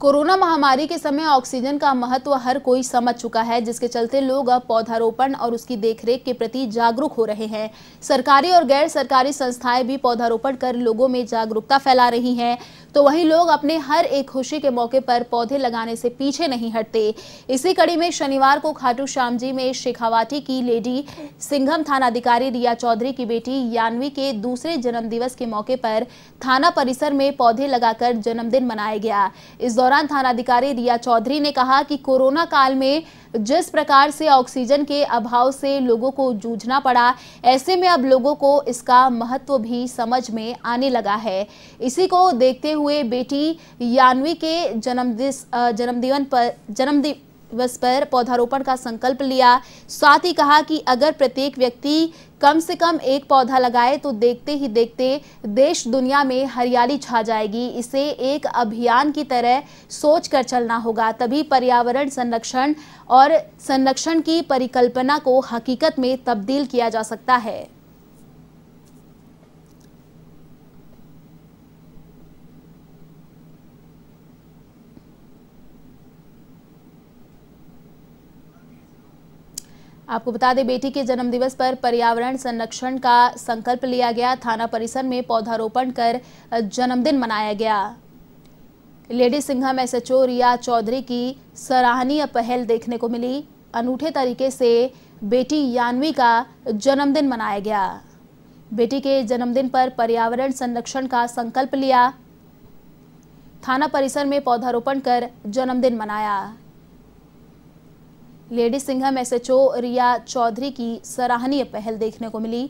corona महामारी के समय ऑक्सीजन का महत्व हर कोई समझ चुका है जिसके चलते लोग अब पौधारोपण और उसकी देखरेख के प्रति जागरूक हो रहे हैं सरकारी और गैर सरकारी संस्थाएं भी पौधारोपण कर लोगों में जागरूकता फैला रही हैं तो वहीं लोग अपने हर एक खुशी के मौके पर पौधे लगाने से पीछे नहीं हटते इसी कड़ी में शनिवार को खाटू श्याम जी में शेखावाटी की लेडी सिंघम थानाधिकारी रिया चौधरी की बेटी यानवी के दूसरे जन्मदिवस के मौके पर थाना परिसर में पौधे लगाकर जन्मदिन मनाया गया इस दौरान दौरान थानाधिकारी रिया चौधरी ने कहा कि कोरोना काल में जिस प्रकार से ऑक्सीजन के अभाव से लोगों को जूझना पड़ा ऐसे में अब लोगों को इसका महत्व भी समझ में आने लगा है इसी को देखते हुए बेटी यानवी के जन्मदिन जन्मदिन पर जन्मदिन दिवस पर पौधारोपण का संकल्प लिया साथ ही कहा कि अगर प्रत्येक व्यक्ति कम से कम एक पौधा लगाए तो देखते ही देखते देश दुनिया में हरियाली छा जाएगी इसे एक अभियान की तरह सोच कर चलना होगा तभी पर्यावरण संरक्षण और संरक्षण की परिकल्पना को हकीकत में तब्दील किया जा सकता है आपको बता दें बेटी के जन्मदिवस पर पर्यावरण संरक्षण का संकल्प लिया गया थाना परिसर में पौधारोपण कर जन्मदिन मनाया गया लेडी सिंघम एसएचओ रिया चौधरी की सराहनीय पहल देखने को मिली अनूठे तरीके से बेटी यानवी का जन्मदिन मनाया गया बेटी के जन्मदिन पर पर्यावरण संरक्षण का संकल्प लिया थाना परिसर में पौधारोपण कर जन्मदिन मनाया लेडी सिंघम एसएचओ रिया चौधरी की सराहनीय पहल देखने को मिली